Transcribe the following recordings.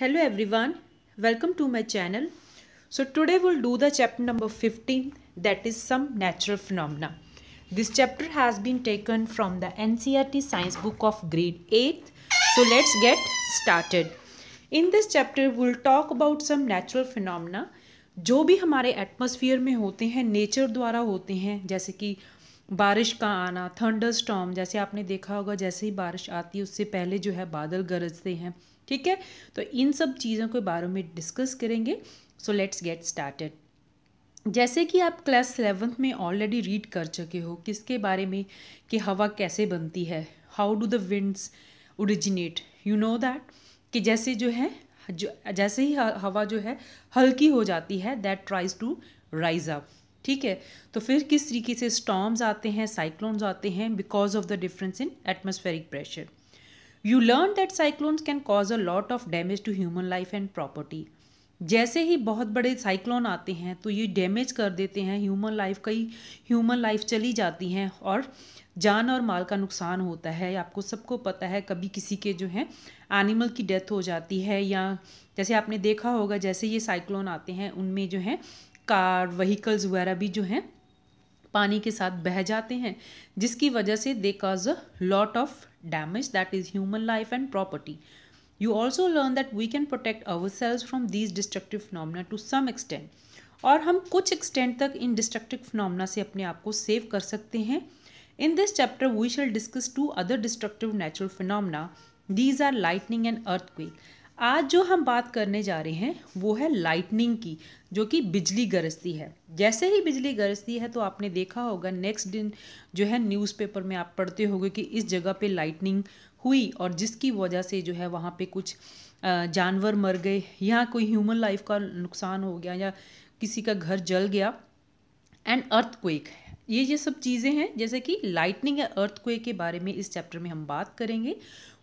Hello everyone welcome to my channel so today will do the chapter number fifteen that is some natural phenomena this chapter has been taken from the NCERT science book of grade eight so let's get started in this chapter will talk about some natural phenomena जो भी हमारे atmosphere में होते हैं nature द्वारा होते हैं जैसे कि बारिश का आना थंडर स्टॉम जैसे आपने देखा होगा जैसे ही बारिश आती है उससे पहले जो है बादल गरजते हैं ठीक है तो इन सब चीज़ों के बारे में डिस्कस करेंगे सो लेट्स गेट स्टार्टेड जैसे कि आप क्लास सेवन्थ में ऑलरेडी रीड कर चुके हो किसके बारे में कि हवा कैसे बनती है how do the winds originate you know that कि जैसे जो है जो जैसे ही हवा जो है हल्की हो जाती है that tries to rise up ठीक है तो फिर किस तरीके से स्टॉम्स आते हैं साइक्लोन्स आते हैं because of the difference in atmospheric pressure you learn that cyclones can cause a lot of damage to human life and property जैसे ही बहुत बड़े साइक्लोन आते हैं तो ये डैमेज कर देते हैं ह्यूमन लाइफ कई ह्यूमन लाइफ चली जाती हैं और जान और माल का नुकसान होता है आपको सबको पता है कभी किसी के जो है एनिमल की डेथ हो जाती है या जैसे आपने देखा होगा जैसे ये साइक्लोन आते हैं उनमें जो है कार व्हीकल्स वगैरह भी जो हैं पानी के साथ बह जाते हैं जिसकी वजह से they cause a lot of damage that is human life and property you also learn that we can protect our selves from these destructive phenomena to some extent और हम कुछ एक्सटेंट तक इन डिस्ट्रक्टिव फिनमिना से अपने आप को save कर सकते हैं in this chapter we shall discuss two other destructive natural phenomena these are lightning and earthquake आज जो हम बात करने जा रहे हैं वो है लाइटनिंग की जो कि बिजली गरजती है जैसे ही बिजली गरजती है तो आपने देखा होगा नेक्स्ट दिन जो है न्यूज़पेपर में आप पढ़ते होंगे कि इस जगह पे लाइटनिंग हुई और जिसकी वजह से जो है वहाँ पे कुछ जानवर मर गए या कोई ह्यूमन लाइफ का नुकसान हो गया या किसी का घर जल गया एंड अर्थ क्वेक ये ये सब चीज़ें हैं जैसे कि लाइटनिंग या अर्थ क्वेक के बारे में इस चैप्टर में हम बात करेंगे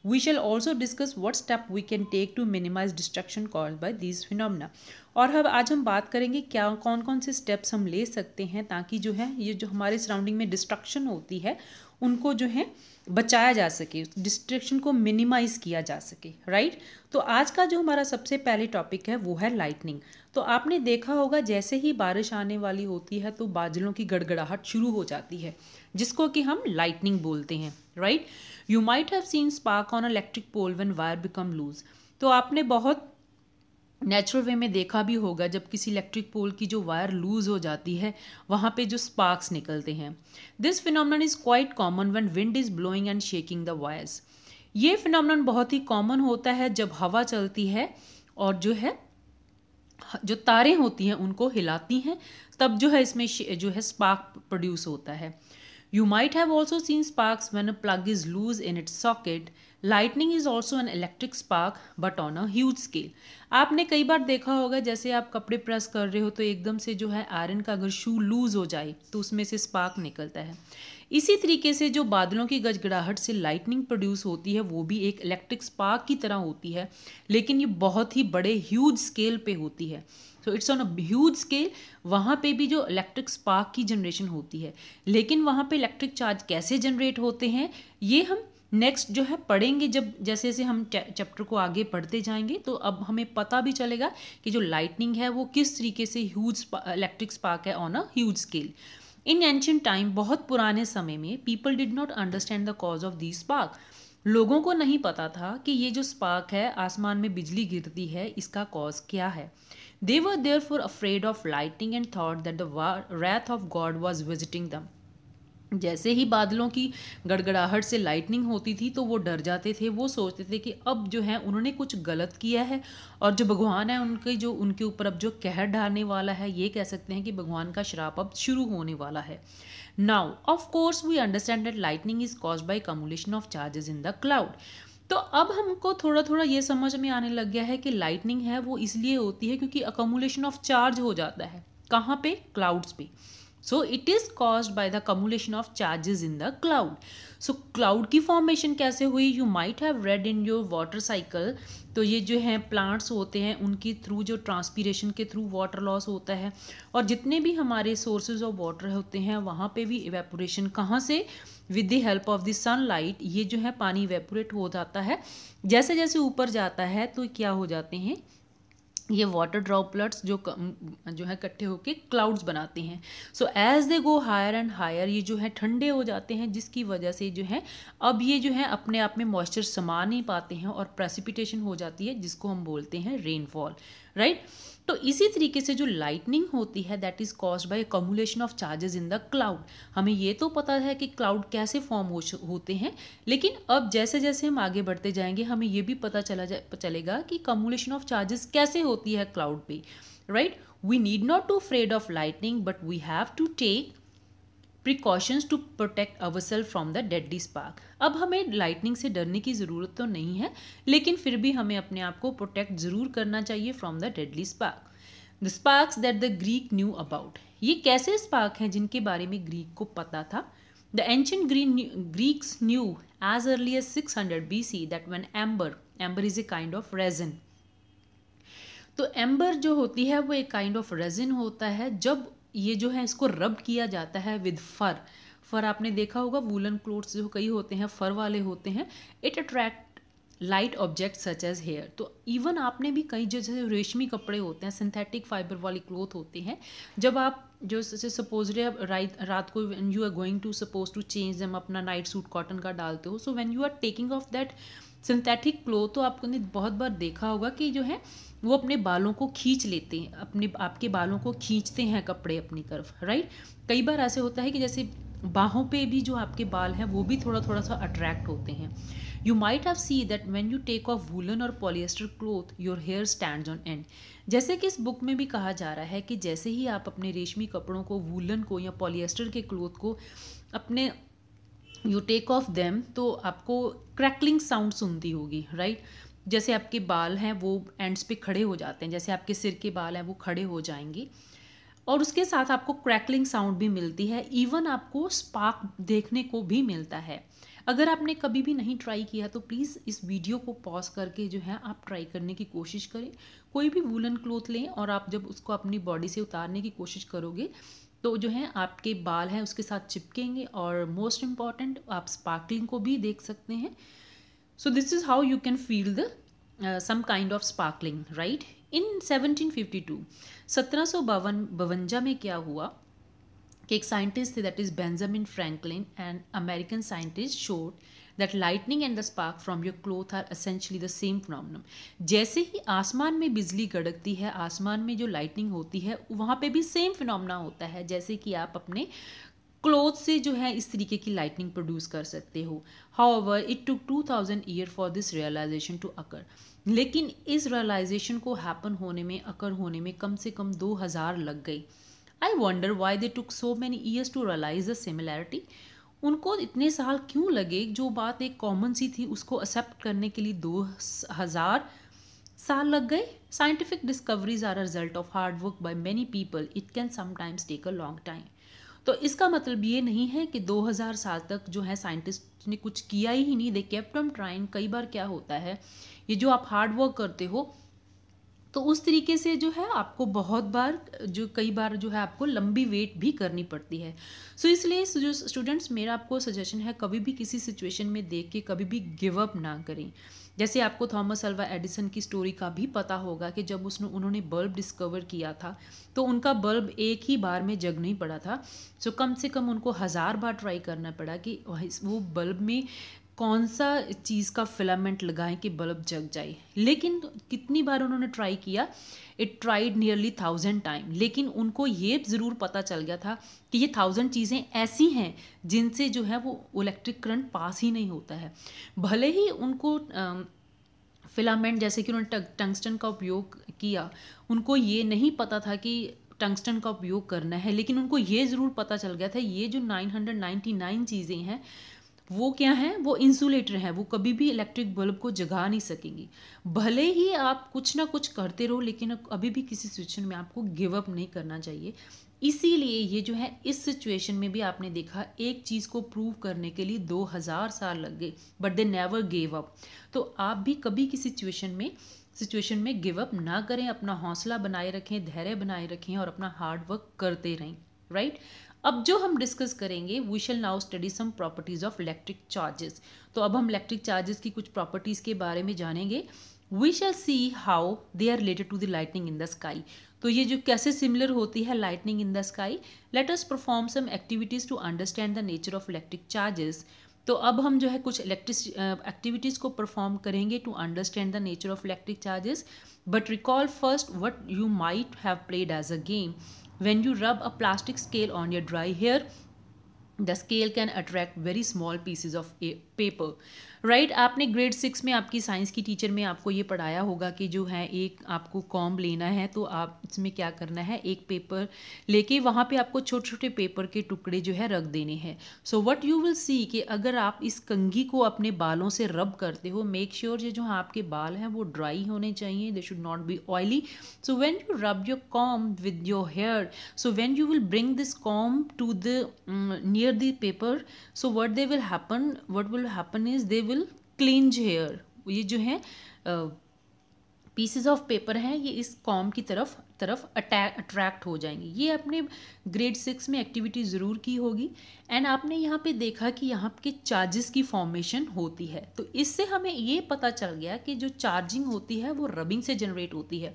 We shall also discuss what step we can take to minimize destruction caused by these phenomena. और अब आज हम बात करेंगे क्या कौन कौन से स्टेप्स हम ले सकते हैं ताकि जो है ये जो हमारे सराउंडिंग में डिस्ट्रक्शन होती है उनको जो है बचाया जा सके डिस्ट्रेक्शन को मिनिमाइज किया जा सके राइट तो आज का जो हमारा सबसे पहले टॉपिक है वो है लाइटनिंग तो आपने देखा होगा जैसे ही बारिश आने वाली होती है तो बादलों की गड़गड़ाहट शुरू हो जाती है जिसको कि हम लाइटनिंग बोलते हैं right you might have seen spark on electric pole when wire become loose तो आपने बहुत नेचुरल वे में देखा भी होगा जब किसी इलेक्ट्रिक पोल की जो वायर लूज हो जाती है वहाँ पे जो स्पार्क्स निकलते हैं this phenomenon is quite common when wind is blowing and shaking the wires ये फिनोमिनन बहुत ही कॉमन होता है जब हवा चलती है और जो है जो तारें होती हैं उनको हिलाती हैं तब जो है इसमें जो है स्पार्क प्रोड्यूस होता है you might have also seen sparks when a plug is loose in its socket lightning is also an electric spark but on a huge scale आपने कई बार देखा होगा जैसे आप कपड़े प्रेस कर रहे हो तो एकदम से जो है आयरन का अगर शू लूज़ हो जाए तो उसमें से स्पार्क निकलता है इसी तरीके से जो बादलों की गजगड़ाहट से लाइटनिंग प्रोड्यूस होती है वो भी एक इलेक्ट्रिक स्पार्क की तरह होती है लेकिन ये बहुत ही बड़े ह्यूज स्केल पे होती है so it's on a huge scale वहाँ पे भी जो इलेक्ट्रिक स्पार्क की जनरेशन होती है लेकिन वहाँ पे इलेक्ट्रिक चार्ज कैसे जनरेट होते हैं ये हम नेक्स्ट जो है पढ़ेंगे जब जैसे जैसे हम चैप्टर को आगे पढ़ते जाएंगे तो अब हमें पता भी चलेगा कि जो लाइटनिंग है वो किस तरीके से ह्यूज इलेक्ट्रिक स्पार्क है on a huge scale in ancient time बहुत पुराने समय में people did not understand the cause of the spark लोगों को नहीं पता था कि ये जो स्पार्क है आसमान में बिजली गिरती है इसका कॉज क्या है they were therefore afraid of lighting and thought that the wrath of God was visiting them जैसे ही बादलों की गड़गड़ाहट से लाइटनिंग होती थी तो वो डर जाते थे वो सोचते थे कि अब जो है उन्होंने कुछ गलत किया है और जो भगवान है उनके जो उनके ऊपर अब जो कहर ढालने वाला है ये कह सकते हैं कि भगवान का श्राप अब शुरू होने वाला है now of course we understand that lightning is cause by cumulation of charges in the cloud तो अब हमको थोड़ा थोड़ा ये समझ में आने लग गया है कि लाइटनिंग है वो इसलिए होती है क्योंकि अकोमुलेशन ऑफ चार्ज हो जाता है कहाँ पे क्लाउड्स पे so it is cause by the cumulation of charges in the cloud so cloud की फॉर्मेशन कैसे हुई you might have read in your water cycle तो ये जो है प्लांट्स होते हैं उनके थ्रू जो ट्रांसपीरेशन के थ्रू वाटर लॉस होता है और जितने भी हमारे सोर्सेज ऑफ वाटर होते हैं वहाँ पे भी इवेपोरेशन कहाँ से with the help of the sunlight ये जो है पानी इवेपोरेट हो जाता है जैसे जैसे ऊपर जाता है तो क्या हो जाते हैं ये वाटर ड्रॉपलेट्स जो जो है इकट्ठे होकर क्लाउड्स बनाते हैं so as they go higher and higher ये जो है ठंडे हो जाते हैं जिसकी वजह से जो है अब ये जो है अपने आप में मॉइस्चर समा नहीं पाते हैं और प्रेसिपिटेशन हो जाती है जिसको हम बोलते हैं रेनफॉल राइट तो इसी तरीके से जो लाइटनिंग होती है that is cause by cumulation of charges in the cloud हमें ये तो पता है कि क्लाउड कैसे फॉर्म हो होते हैं लेकिन अब जैसे जैसे हम आगे बढ़ते जाएंगे हमें ये भी पता चला जा चलेगा कि कमुलेशन ऑफ चार्जेस कैसे होती है क्लाउड पे right we need not to afraid of lightning but we have to take precautions to protect our from the deadly spark अब हमें लाइटनिंग से डरने की ज़रूरत तो नहीं है लेकिन फिर भी हमें अपने आप को प्रोटेक्ट ज़रूर करना चाहिए from the deadly spark the sparks that the Greek knew about ये कैसे स्पार्क हैं जिनके बारे में ग्रीक को पता था the ancient green Greeks knew as early as six hundred B C that when amber amber is a kind of resin तो एम्बर जो होती है वो एक काइंड ऑफ रेजिन होता है जब ये जो है इसको रब किया जाता है विद फर फर आपने देखा होगा वूलन क्लोथ्स जो कई होते हैं फर वाले होते हैं it attract light object such as hair so even आपने भी कई जो जैसे रेशमी कपड़े होते हैं सिंथेटिक फाइबर वाले क्लोथ होते हैं जब आप जो जैसे सपोज आप रात रात को you are going to suppose to change them अपना नाइट सूट कॉटन का डालते हो so when you are taking off that synthetic cloth तो ने बहुत बार देखा होगा कि जो है वो अपने बालों को खींच लेते हैं अपने आपके बालों को खींचते हैं कपड़े अपनी तरफ राइट कई बार ऐसे होता है कि जैसे बाहों पे भी जो आपके बाल हैं वो भी थोड़ा थोड़ा सा अट्रैक्ट होते हैं you might have see that when you take off woollen और polyester cloth your hair stand on and जैसे कि इस बुक में भी कहा जा रहा है कि जैसे ही आप अपने रेशमी कपड़ों को वूलन को या पॉलिएस्टर के क्लोथ को अपने यू टेक ऑफ देम तो आपको क्रैकलिंग साउंड सुनती होगी राइट जैसे आपके बाल हैं वो एंड्स पे खड़े हो जाते हैं जैसे आपके सिर के बाल हैं वो खड़े हो जाएंगे और उसके साथ आपको क्रैकलिंग साउंड भी मिलती है इवन आपको स्पार्क देखने को भी मिलता है अगर आपने कभी भी नहीं ट्राई किया तो प्लीज़ इस वीडियो को पॉज करके जो है आप ट्राई करने की कोशिश करें कोई भी वूलन क्लोथ लें और आप जब उसको अपनी बॉडी से उतारने की कोशिश करोगे तो जो है आपके बाल हैं उसके साथ चिपकेंगे और मोस्ट इम्पॉर्टेंट आप स्पार्कलिंग को भी देख सकते हैं so this is how you can feel the some kind of sparkling right in 1752 सत्रह बावन बवंजा में क्या हुआ कि एक साइंटिस्ट थे that is Benjamin Franklin and American scientist showed that lightning and the spark from your cloth are essentially the same phenomenon जैसे ही आसमान में बिजली गड़कती है आसमान में जो लाइटनिंग होती है वहाँ पे भी सेम फिनमना होता है जैसे कि आप अपने क्लोथ से जो है इस तरीके की लाइटनिंग प्रोड्यूस कर सकते हो however it two two thousand year for this realization to occur लेकिन इस रियलाइजेशन को हैपन होने में अकर होने में कम से कम दो हज़ार लग गई I wonder why they took so many years to realize the similarity उनको इतने साल क्यों लगे जो बात एक कॉमन सी थी उसको एक्सेप्ट करने के लिए दो हज़ार साल लग गए scientific discoveries are a result of hard work by many people it can sometimes take a long time तो इसका मतलब ये नहीं है कि 2000 साल तक जो है साइंटिस्ट ने कुछ किया ही नहीं दे केप्टम ट्राइंग कई बार क्या होता है ये जो आप हार्ड वर्क करते हो तो उस तरीके से जो है आपको बहुत बार जो कई बार जो है आपको लंबी वेट भी करनी पड़ती है सो so, इसलिए जो स्टूडेंट्स मेरा आपको सजेशन है कभी भी किसी सिचुएशन में देख के कभी भी गिव अप ना करें जैसे आपको थॉमस अल्वा एडिसन की स्टोरी का भी पता होगा कि जब उसने उन्होंने बल्ब डिस्कवर किया था तो उनका बल्ब एक ही बार में जग नहीं पड़ा था सो so, कम से कम उनको हज़ार बार ट्राई करना पड़ा कि वो बल्ब में कौन सा चीज़ का फिलामेंट लगाएं कि बल्ब जग जाए लेकिन कितनी बार उन्होंने ट्राई किया it tried nearly thousand time लेकिन उनको ये ज़रूर पता चल गया था कि ये थाउजेंड चीज़ें ऐसी हैं जिनसे जो है वो इलेक्ट्रिक करंट पास ही नहीं होता है भले ही उनको आ, फिलामेंट जैसे कि उन्होंने टंगस्टन का उपयोग किया उनको ये नहीं पता था कि टंगस्टन का उपयोग करना है लेकिन उनको ये ज़रूर पता चल गया था ये जो 999 चीज़ें हैं वो क्या है वो इंसुलेटर है वो कभी भी इलेक्ट्रिक बल्ब को जगा नहीं सकेंगी भले ही आप कुछ ना कुछ करते रहो लेकिन अभी भी किसी सिचुएशन में आपको गिव अप नहीं करना चाहिए इसीलिए ये जो है इस सिचुएशन में भी आपने देखा एक चीज़ को प्रूव करने के लिए दो हज़ार साल लग गए but they never give up तो आप भी कभी किसी सिचुएशन में सिचुएशन में गिव अप ना करें अपना हौसला बनाए रखें धैर्य बनाए रखें और अपना हार्ड वर्क करते रहें राइट right? अब जो हम डिस्कस करेंगे we shall now study some properties of electric charges तो अब हम इलेक्ट्रिक चार्जेस की कुछ प्रॉपर्टीज के बारे में जानेंगे we shall see how they are related to the lightning in the sky तो ये जो कैसे सिमिलर होती है lightning in the sky let us perform some activities to understand the nature of electric charges तो अब हम जो है कुछ इलेक्ट्रिस एक्टिविटीज़ को परफॉर्म करेंगे to understand the nature of electric charges but recall first what you might have played as a game when you rub a plastic scale on your dry hair the scale can attract very small pieces of paper right right? आपने grade six में आपकी science की teacher में आपको ये पढ़ाया होगा कि जो है एक आपको कॉम लेना है तो आप इसमें क्या करना है एक पेपर लेके वहाँ पे आपको छोटे छोटे पेपर के टुकड़े जो है रख देने हैं so what you will see कि अगर आप इस कंघी को अपने बालों से रब करते हो मेक श्योर ये जो आपके बाल हैं वो ड्राई होने चाहिए they should not be oily so when you rub your comb with your hair so when you will bring this comb to the near the paper so what they will happen what will happen is they will cleanse hair ये जो है pieces of paper हैं ये इस com की तरफ तरफ attract हो जाएंगे ये आपने ग्रेड सिक्स में एक्टिविटी ज़रूर की होगी एंड आपने यहाँ पे देखा कि यहाँ के चार्जेस की फॉर्मेशन होती है तो इससे हमें ये पता चल गया कि जो चार्जिंग होती है वो रबिंग से जनरेट होती है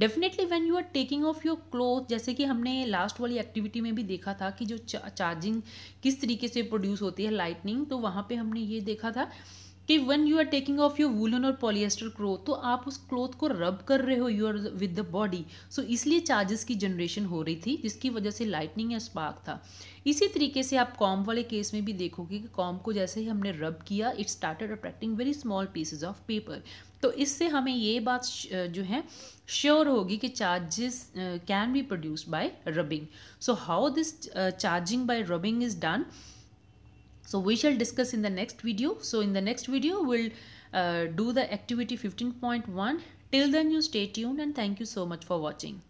definitely when you are taking off your cloth जैसे कि हमने लास्ट वाली एक्टिविटी में भी देखा था कि जो चार्जिंग किस तरीके से प्रोड्यूस होती है लाइटनिंग तो वहाँ पर हमने ये देखा था कि when you are taking off your woollen और पॉलिएस्टर क्लोथ तो आप उस क्लोथ को रब कर रहे हो you are with the body सो इसलिए चार्जेस की जनरेशन हो रही थी जिसकी वजह से लाइटनिंग या स्पार्क था इसी तरीके से आप कॉम वाले केस में भी देखोगे कि कॉम को जैसे ही हमने रब किया it started attracting very small pieces of paper तो इससे हमें ये बात जो है श्योर होगी कि charges can be produced by rubbing so how this charging by rubbing is done So we shall discuss in the next video. So in the next video, we'll uh, do the activity 15.1. Till then you stay tuned and thank you so much for watching.